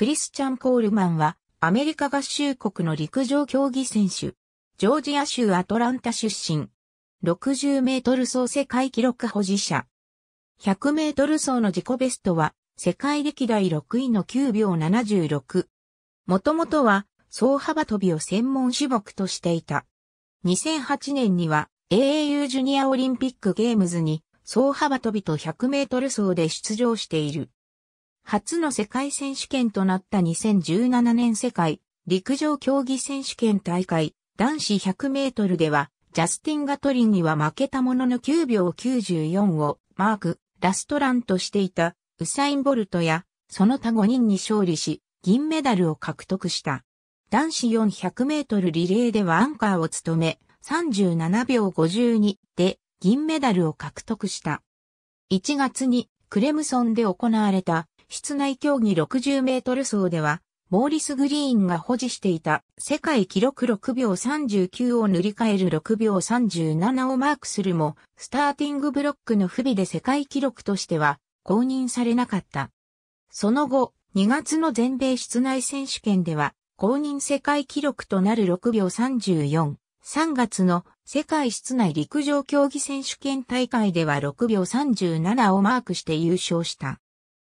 クリスチャン・コールマンは、アメリカ合衆国の陸上競技選手。ジョージア州アトランタ出身。60メートル走世界記録保持者。100メートル走の自己ベストは、世界歴代6位の9秒76。もともとは、走幅跳びを専門種目としていた。2008年には、AAU ジュニアオリンピックゲームズに、走幅跳びと100メートル走で出場している。初の世界選手権となった2017年世界陸上競技選手権大会男子100メートルではジャスティン・ガトリンには負けたものの9秒94をマーク、ラストランとしていたウサイン・ボルトやその他5人に勝利し銀メダルを獲得した。男子400メートルリレーではアンカーを務め37秒52で銀メダルを獲得した。1月にクレムソンで行われた室内競技60メートル走では、モーリス・グリーンが保持していた世界記録6秒39を塗り替える6秒37をマークするも、スターティングブロックの不備で世界記録としては公認されなかった。その後、2月の全米室内選手権では、公認世界記録となる6秒34。3月の世界室内陸上競技選手権大会では6秒37をマークして優勝した。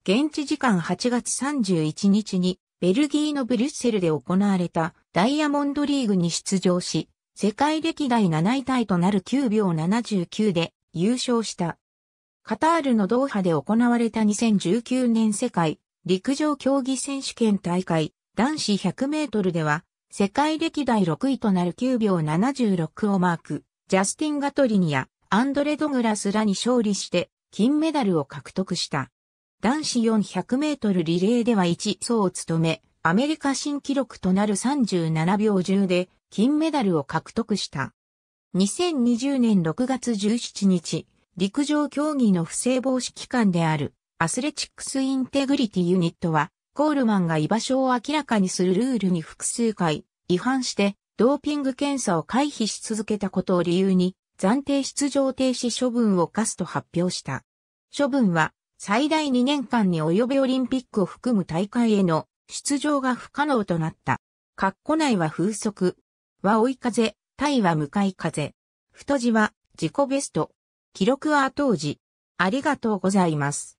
現地時間8月31日にベルギーのブリュッセルで行われたダイヤモンドリーグに出場し、世界歴代7位タイとなる9秒79で優勝した。カタールのドーハで行われた2019年世界陸上競技選手権大会男子100メートルでは世界歴代6位となる9秒76をマーク、ジャスティン・ガトリニア、アンドレ・ドグラスらに勝利して金メダルを獲得した。男子400メートルリレーでは1走を務め、アメリカ新記録となる37秒10で金メダルを獲得した。2020年6月17日、陸上競技の不正防止機関であるアスレチックスインテグリティユニットは、コールマンが居場所を明らかにするルールに複数回違反してドーピング検査を回避し続けたことを理由に暫定出場停止処分を課すと発表した。処分は最大2年間に及べオリンピックを含む大会への出場が不可能となった。カッコ内は風速、は追い風、対は向かい風。太字は自己ベスト。記録は当時。ありがとうございます。